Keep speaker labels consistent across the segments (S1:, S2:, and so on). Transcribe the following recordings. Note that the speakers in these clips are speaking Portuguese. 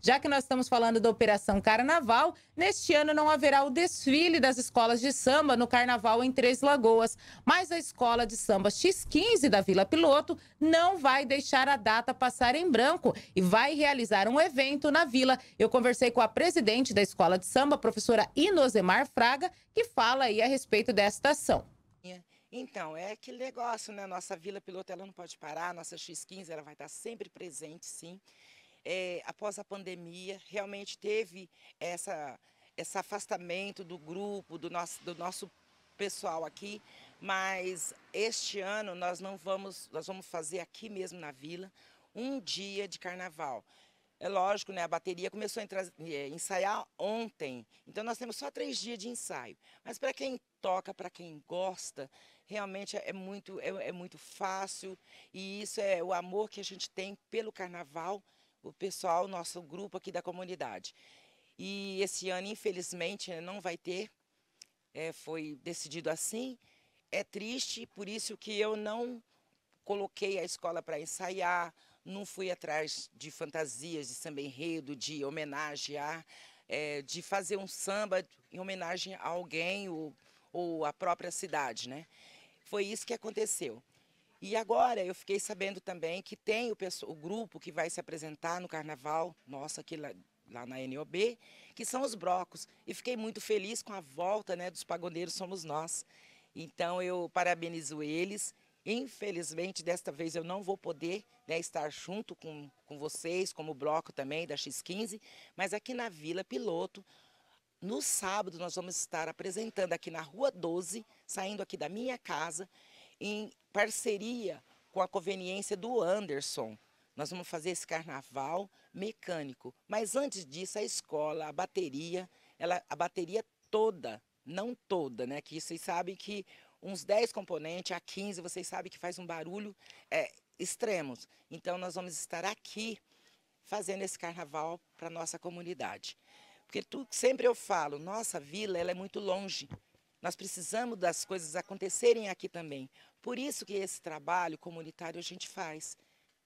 S1: Já que nós estamos falando da Operação Carnaval, neste ano não haverá o desfile das escolas de samba no Carnaval em Três Lagoas, mas a escola de samba X15 da Vila Piloto não vai deixar a data passar em branco e vai realizar um evento na vila. Eu conversei com a presidente da escola de samba, professora Inosemar Fraga, que fala aí a respeito desta ação.
S2: Então, é aquele negócio, né? Nossa Vila Piloto, ela não pode parar, nossa X15, ela vai estar sempre presente, sim é, após a pandemia, realmente teve essa, esse afastamento do grupo, do nosso, do nosso pessoal aqui, mas este ano nós não vamos, nós vamos fazer aqui mesmo na vila um dia de carnaval. É lógico, né? A bateria começou a entrar, é, ensaiar ontem, então nós temos só três dias de ensaio. Mas para quem toca, para quem gosta, realmente é, é muito, é, é muito fácil e isso é o amor que a gente tem pelo carnaval o pessoal, nosso grupo aqui da comunidade. E esse ano, infelizmente, não vai ter, é, foi decidido assim. É triste, por isso que eu não coloquei a escola para ensaiar, não fui atrás de fantasias, de samba enredo, de homenagear, é, de fazer um samba em homenagem a alguém ou, ou à própria cidade, né? Foi isso que aconteceu. E agora eu fiquei sabendo também que tem o, o grupo que vai se apresentar no carnaval, nossa, aqui lá, lá na NOB, que são os brocos. E fiquei muito feliz com a volta né, dos pagodeiros Somos Nós. Então eu parabenizo eles. Infelizmente, desta vez eu não vou poder né, estar junto com, com vocês, como o bloco também da X15, mas aqui na Vila Piloto, no sábado, nós vamos estar apresentando aqui na Rua 12, saindo aqui da minha casa, em parceria com a conveniência do Anderson. Nós vamos fazer esse carnaval mecânico. Mas antes disso, a escola, a bateria, ela, a bateria toda, não toda, né? Que vocês sabem que uns 10 componentes a 15, vocês sabem que faz um barulho é, extremos. Então, nós vamos estar aqui fazendo esse carnaval para nossa comunidade. Porque tu, sempre eu falo, nossa vila ela é muito longe. Nós precisamos das coisas acontecerem aqui também. Por isso que esse trabalho comunitário a gente faz,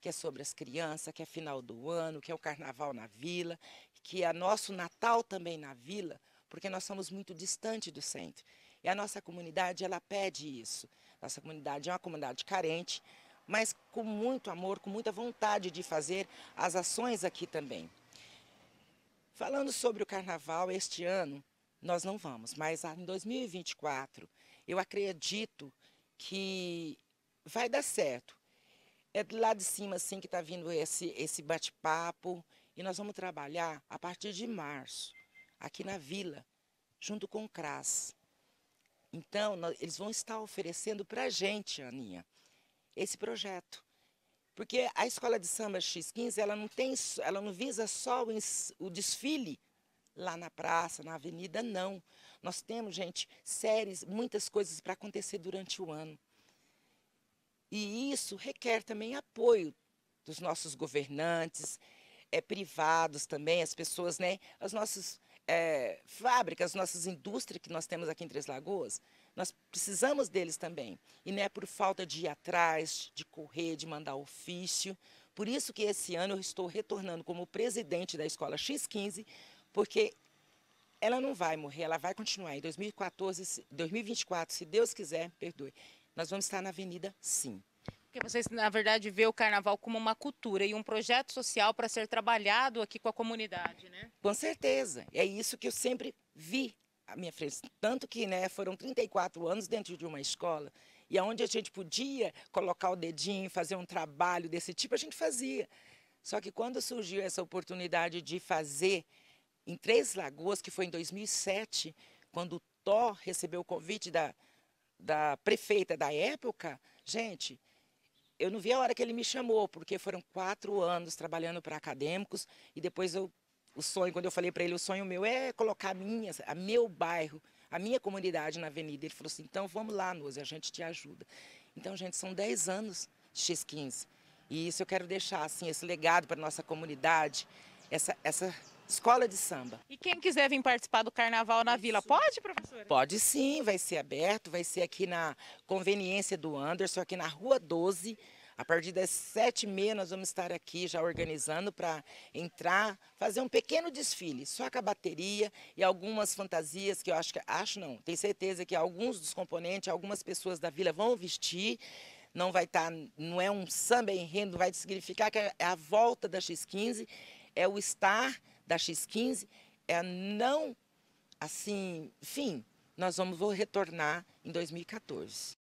S2: que é sobre as crianças, que é final do ano, que é o carnaval na vila, que é nosso Natal também na vila, porque nós somos muito distante do centro. E a nossa comunidade, ela pede isso. Nossa comunidade é uma comunidade carente, mas com muito amor, com muita vontade de fazer as ações aqui também. Falando sobre o carnaval, este ano nós não vamos. Mas ah, em 2024, eu acredito que vai dar certo. É do lado de cima, assim, que está vindo esse, esse bate-papo. E nós vamos trabalhar a partir de março, aqui na Vila, junto com o CRAS. Então, nós, eles vão estar oferecendo para a gente, Aninha, esse projeto. Porque a escola de samba X15, ela não, tem, ela não visa só o, o desfile lá na praça, na avenida, não. Nós temos, gente, séries, muitas coisas para acontecer durante o ano. E isso requer também apoio dos nossos governantes, é, privados também, as pessoas, né? As nossas é, fábricas, nossas indústrias que nós temos aqui em Três Lagoas, nós precisamos deles também. E não é por falta de ir atrás, de correr, de mandar ofício. Por isso que esse ano eu estou retornando como presidente da Escola X15 porque ela não vai morrer, ela vai continuar. Em 2014, 2024, se Deus quiser, perdoe, nós vamos estar na avenida sim.
S1: Porque vocês, na verdade, vê o carnaval como uma cultura e um projeto social para ser trabalhado aqui com a comunidade, né?
S2: Com certeza. É isso que eu sempre vi à minha frente. Tanto que né, foram 34 anos dentro de uma escola e aonde a gente podia colocar o dedinho, fazer um trabalho desse tipo, a gente fazia. Só que quando surgiu essa oportunidade de fazer em Três Lagoas, que foi em 2007, quando o Tó recebeu o convite da, da prefeita da época, gente, eu não vi a hora que ele me chamou, porque foram quatro anos trabalhando para acadêmicos e depois eu, o sonho, quando eu falei para ele, o sonho meu é colocar a minha, a meu bairro, a minha comunidade na avenida. Ele falou assim, então vamos lá, Nuzi, a gente te ajuda. Então, gente, são dez anos de X15. E isso eu quero deixar, assim, esse legado para a nossa comunidade, essa, essa escola de samba.
S1: E quem quiser vir participar do carnaval na Isso. vila, pode, professora?
S2: Pode sim, vai ser aberto, vai ser aqui na conveniência do Anderson, aqui na Rua 12. A partir das sete e meia nós vamos estar aqui já organizando para entrar, fazer um pequeno desfile, só com a bateria e algumas fantasias que eu acho que acho não, tenho certeza que alguns dos componentes, algumas pessoas da vila vão vestir não vai estar, tá, não é um samba enredo, vai significar que é a volta da X15 é o estar da X15, é não, assim, enfim, nós vamos retornar em 2014.